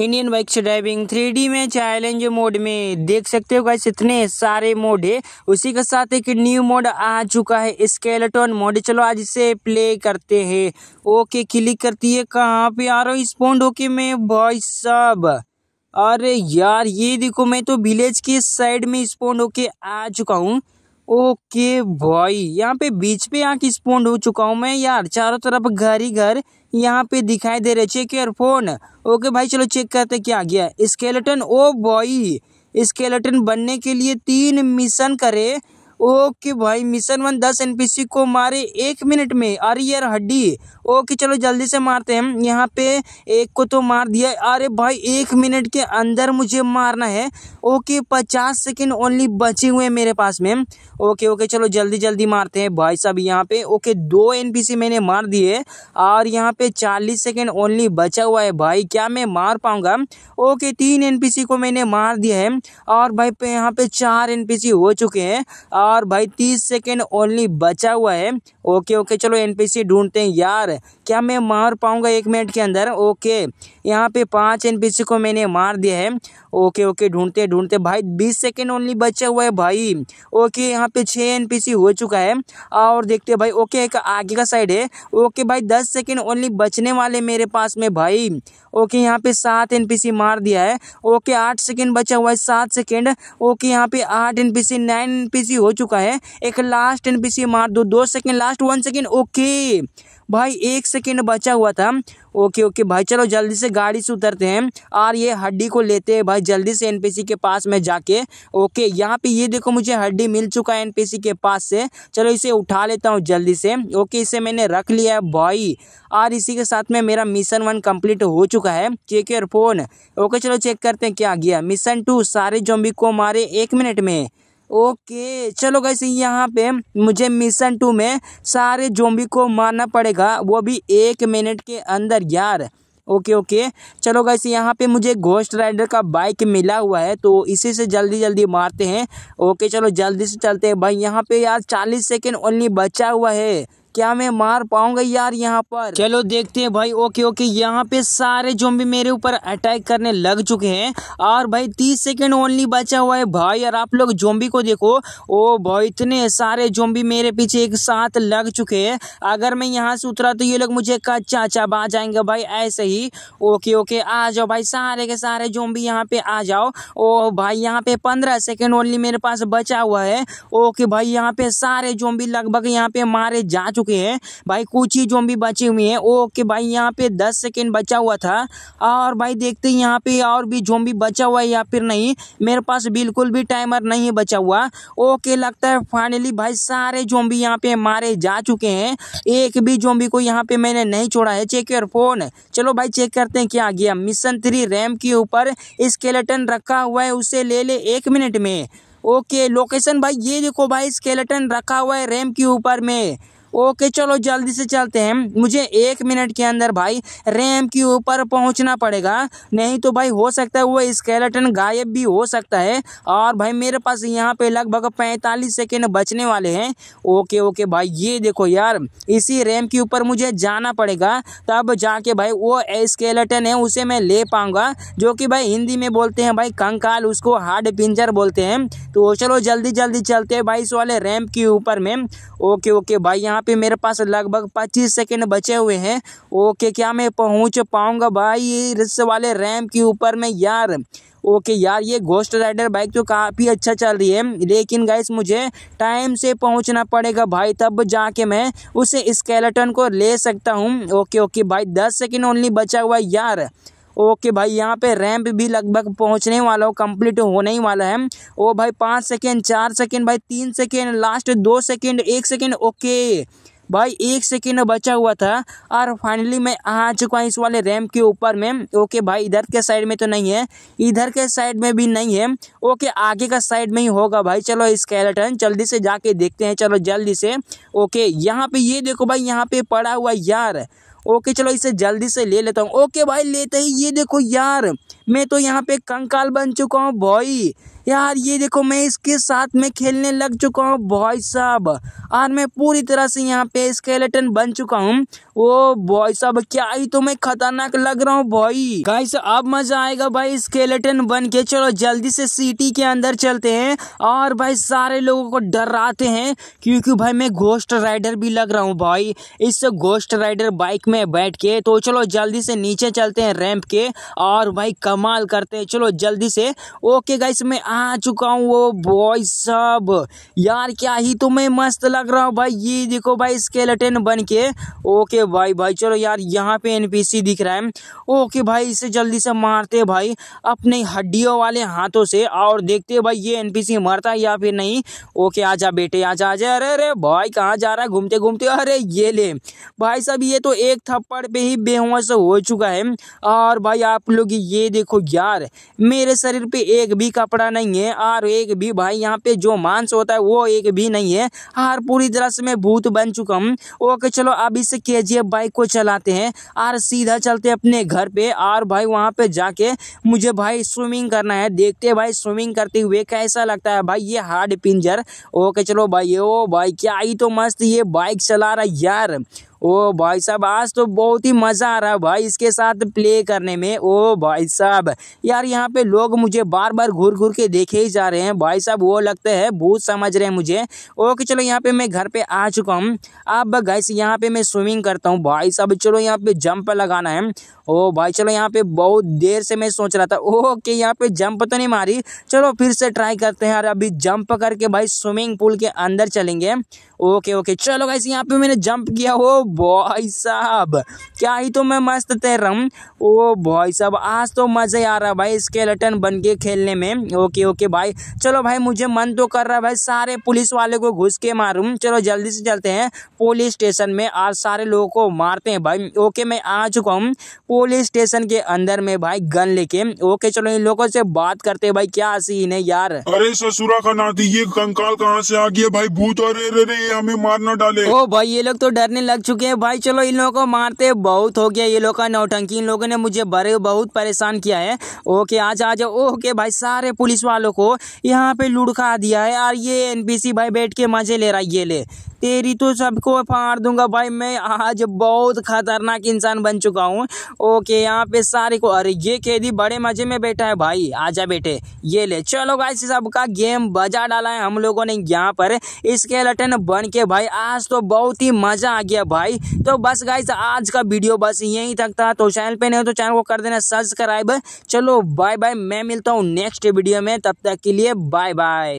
Indian bikes driving three में challenge mode में देख सकते हो गाइस इतने सारे मोड है उसी के साथ एक न्यू मोड आ चुका है स्केलेटोन मोड चलो आज इसे प्ले करते हैं ओके क्लिक करती है कहाँ पे आ रहा हूँ स्पॉन्ड होके में भाई साहब अरे यार ये देखो मैं तो विलेज के साइड में स्पॉन्ड होके आ चुका हूँ ओके भाई यहाँ पे बीच पे आके स्पॉन्ड हो चुका हूँ मैं यार चारों तरफ घर ही घर गर, यहाँ पे दिखाई दे रहे चेक एयर फोन ओके भाई चलो चेक करते क्या आ गया स्केलेटन ओ बॉय स्केलेटन बनने के लिए तीन मिशन करे ओके भाई मिशन वन दस एनपीसी को मारे एक मिनट में अरे यार हड्डी ओके चलो जल्दी से मारते हैं यहाँ पे एक को तो मार दिया अरे भाई एक मिनट के अंदर मुझे मारना है ओके पचास सेकेंड ओनली बचे हुए हैं मेरे पास में ओके ओके चलो जल्दी जल्दी मारते हैं भाई साहब यहाँ पे ओके दो एनपीसी मैंने मार दिए और यहाँ पे चालीस सेकेंड ओनली बचा हुआ है भाई क्या मैं मार पाऊँगा ओके तीन एन को मैंने मार दिया है और भाई पे यहाँ पे चार एन हो चुके हैं और भाई तीस सेकेंड ओनली बचा हुआ है ओके ओके चलो एनपीसी ढूंढते हैं यार क्या मैं मार पाऊँगा एक मिनट के अंदर ओके यहाँ पे पाँच एन को मैंने मार दिया है ओके ओके ढूंढते ढूंढते भाई बीस सेकेंड ओनली बचा हुआ है भाई ओके यहाँ पे छः एन हो चुका है और देखते भाई ओके एक आगे का साइड है ओके भाई दस सेकेंड ओनली बचने वाले मेरे पास में भाई ओके यहाँ पे सात एन मार दिया है ओके आठ सेकेंड बचा हुआ है सात सेकेंड ओके यहाँ पे आठ N P C nine N P C हो चुका है एक लास्ट एन पी सी मार दो दो second last one second okay भाई एक सेकेंड बचा हुआ था ओके ओके भाई चलो जल्दी से गाड़ी से उतरते हैं और ये हड्डी को लेते हैं भाई जल्दी से एनपीसी के पास में जाके ओके यहाँ पे ये देखो मुझे हड्डी मिल चुका है एनपीसी के पास से चलो इसे उठा लेता हूँ जल्दी से ओके इसे मैंने रख लिया है भाई और इसी के साथ में मेरा मिशन वन कंप्लीट हो चुका है चेक योर फोन ओके चलो चेक करते हैं क्या गया मिशन टू सारे जोम्बी को मारे एक मिनट में ओके चलो गैस यहाँ पे मुझे मिशन टू में सारे जोम्बी को मारना पड़ेगा वो भी एक मिनट के अंदर यार ओके ओके चलो गैस यहाँ पे मुझे घोस्ट राइडर का बाइक मिला हुआ है तो इसी से जल्दी जल्दी मारते हैं ओके चलो जल्दी से चलते हैं भाई यहाँ पे यार चालीस सेकेंड ओनली बचा हुआ है क्या मैं मार पाऊंगा यार यहाँ पर चलो देखते हैं भाई ओके ओके यहाँ पे सारे जोम्बी मेरे ऊपर अटैक करने लग चुके हैं और भाई तीस सेकेंड ओनली बचा हुआ है भाई और आप लोग जोम्बी को देखो ओ भाई इतने सारे जोम्बी मेरे पीछे एक साथ लग चुके हैं अगर मैं यहाँ से उतरा तो ये लोग मुझे कच्चा चबा जाएंगे भाई ऐसे ही ओके ओके आ जाओ भाई सारे के सारे जोम्बी यहाँ पे आ जाओ ओ भाई यहाँ पे पंद्रह सेकेंड ओनली मेरे पास बचा हुआ है ओके भाई यहाँ पे सारे जोम्बी लगभग यहाँ पे मारे जा चुके चुके हैं भाई कुछ ही जोम्बी बचे हुए हैं ओके भाई यहाँ पे दस सेकेंड बचा हुआ था और भाई देखते हैं यहाँ पे और भी जोम्बी बचा हुआ है या फिर नहीं मेरे पास बिल्कुल भी टाइमर नहीं बचा हुआ ओके लगता है फाइनली भाई सारे जोम्बी यहाँ पे मारे जा चुके हैं एक भी जोम्बी को यहाँ पे मैंने नहीं छोड़ा है चेक योर फोन चलो भाई चेक करते हैं क्या गया मिशन थ्री रैम के ऊपर स्केलेटन रखा हुआ है उसे ले ले एक मिनट में ओके लोकेशन भाई ये देखो भाई स्केलेटन रखा हुआ है रैम के ऊपर में ओके चलो जल्दी से चलते हैं मुझे एक मिनट के अंदर भाई रैम के ऊपर पहुंचना पड़ेगा नहीं तो भाई हो सकता है वो स्केलेटन गायब भी हो सकता है और भाई मेरे पास यहाँ पे लगभग पैंतालीस सेकेंड बचने वाले हैं ओके ओके भाई ये देखो यार इसी रैम के ऊपर मुझे जाना पड़ेगा तब जाके भाई वो स्केलेटन है उसे मैं ले पाऊँगा जो कि भाई हिंदी में बोलते हैं भाई कंकाल उसको हार्ड पिंजर बोलते हैं तो चलो जल्दी जल्दी चलते हैं भाई इस वाले रैम के ऊपर में ओके ओके भाई यहाँ यहाँ पे मेरे पास लगभग पच्चीस सेकेंड बचे हुए हैं ओके क्या मैं पहुँच पाऊँगा भाई इस वाले रैम के ऊपर में यार ओके यार ये घोस्ट राइडर बाइक तो काफ़ी अच्छा चल रही है लेकिन गाइस मुझे टाइम से पहुंचना पड़ेगा भाई तब जाके मैं उस स्केलेटन को ले सकता हूँ ओके ओके भाई दस सेकेंड ओनली बचा हुआ यार ओके भाई यहाँ पे रैंप भी लगभग पहुँचने वाला हो कंप्लीट होने ही वाला है ओ भाई पाँच सेकेंड चार सेकेंड भाई तीन सेकेंड लास्ट दो सेकेंड एक सेकेंड ओके भाई एक सेकेंड बचा हुआ था और फाइनली मैं आ चुका हूँ इस वाले रैम के ऊपर में ओके भाई इधर के साइड में तो नहीं है इधर के साइड में भी नहीं है ओके आगे का साइड में ही होगा भाई चलो स्केलेटन जल्दी से जाके देखते हैं चलो जल्दी से ओके यहाँ पे ये देखो भाई यहाँ पे पड़ा हुआ यार ओके चलो इसे जल्दी से ले लेता हूँ ओके भाई लेते ही ये देखो यार मैं तो यहाँ पे कंकाल बन चुका हूँ भाई यार ये देखो मैं इसके साथ में खेलने लग चुका हूँ भाई साहब और मैं पूरी तरह से यहाँ पे स्केलेटन बन चुका हूँ ओ भाई साहब क्या ही तो मैं खतरनाक लग रहा हूँ भाई गाइस अब मजा आएगा भाई स्केलेटन बन के चलो जल्दी से सिटी के अंदर चलते हैं और भाई सारे लोगों को डराते हैं क्योंकि भाई मैं घोस्ट राइडर भी लग रहा हूँ भाई इस घोस्ट राइडर बाइक में बैठ के तो चलो जल्दी से नीचे चलते हैं रैंप के और भाई कमाल करते हैं चलो जल्दी से ओके गाइस मैं आ चुका हूँ वो बॉय सब यार क्या ही तुम्हें मस्त लग रहा हूँ भाई ये देखो भाई स्केलेटन बन के ओके भाई भाई चलो यार यहाँ पे एनपीसी दिख रहा है ओके भाई इसे जल्दी से मारते भाई अपने हड्डियों वाले हाथों से और देखते हैं भाई ये एनपीसी मरता है या फिर नहीं ओके आजा बेटे आजा आजा अरे अरे भाई कहाँ जा रहा है घूमते घूमते अरे ये ले भाई साहब ये तो एक एक थप्पड़ पे ही बेहोश हो चुका है और भाई आप लोग ये देखो यार मेरे शरीर पे एक भी कपड़ा नहीं है और एक भी भाई यहाँ पे जो मांस होता है वो एक भी नहीं है और पूरी तरह से मैं भूत बन चुका हूँ ओके चलो अब इस के बाइक को चलाते हैं और सीधा चलते अपने घर पे और भाई वहाँ पे जाके मुझे भाई स्विमिंग करना है देखते भाई स्विमिंग करते हुए कैसा लगता है भाई ये हार्ड पिंजर ओके चलो भाई ओ भाई क्या ही तो मस्त ये बाइक चला रहा है यार ओ भाई साहब आज तो बहुत ही मज़ा आ रहा है भाई इसके साथ प्ले करने में ओ भाई साहब यार यहाँ पे लोग मुझे बार बार घूर घूर के देखे ही जा रहे हैं भाई साहब वो लगते हैं भूत समझ रहे हैं मुझे ओके चलो यहाँ पे मैं घर पे आ चुका हूँ अब गैस यहाँ पे मैं स्विमिंग करता हूँ भाई साहब चलो यहाँ पे जंप लगाना है ओ भाई चलो यहाँ पे बहुत देर से मैं सोच रहा था ओके यहाँ पे जंप तो नहीं मारी चलो फिर से ट्राई करते हैं यार अभी जंप करके भाई स्विमिंग पूल के अंदर चलेंगे ओके ओके चलो गैस यहाँ पे मैंने जंप किया हो भाई साहब क्या ही तो मैं मस्त तैर रहा हूँ ओ भाई साहब आज तो मज़ा ही आ रहा है भाई स्केलेटन बन के खेलने में ओके ओके भाई चलो भाई मुझे मन तो कर रहा है भाई सारे पुलिस वाले को घुस के मारूँ चलो जल्दी से चलते हैं पुलिस स्टेशन में आज सारे लोगों को मारते हैं भाई ओके मैं आ चुका हूँ पुलिस स्टेशन के अंदर में भाई गन लेके ओके चलो इन लोगों से बात करते हैं भाई क्या सीन है यार अरे ससुरा का नाती ये कंकाल कहाँ से आ गया भाई भूत और हमें मारना डाले ओ भाई ये लोग तो डरने लग चुके चुके हैं भाई चलो इन लोगों को मारते बहुत हो गया ये लोग का नौटंकी इन लोगों ने मुझे बड़े बहुत परेशान किया है ओके आ जाओ ओके भाई सारे पुलिस वालों को यहाँ पे लुढ़का दिया है यार ये एनपीसी भाई बैठ के मजे ले रहा है ये ले तेरी तो सबको फाड़ दूंगा भाई मैं आज बहुत खतरनाक इंसान बन चुका हूँ ओके यहाँ पे सारे को अरे ये कैदी बड़े मजे में बैठा है भाई आजा बेटे ये ले चलो सब सबका गेम बजा डाला है हम लोगों ने यहाँ पर इसके लटन बन के भाई आज तो बहुत ही मजा आ गया भाई तो बस गाइस आज का वीडियो बस यही तक था तो चैनल पे नहीं हो तो चैनल को कर देना सब्सक्राइब चलो बाय बाय मैं मिलता हूँ नेक्स्ट वीडियो में तब तक के लिए बाय बाय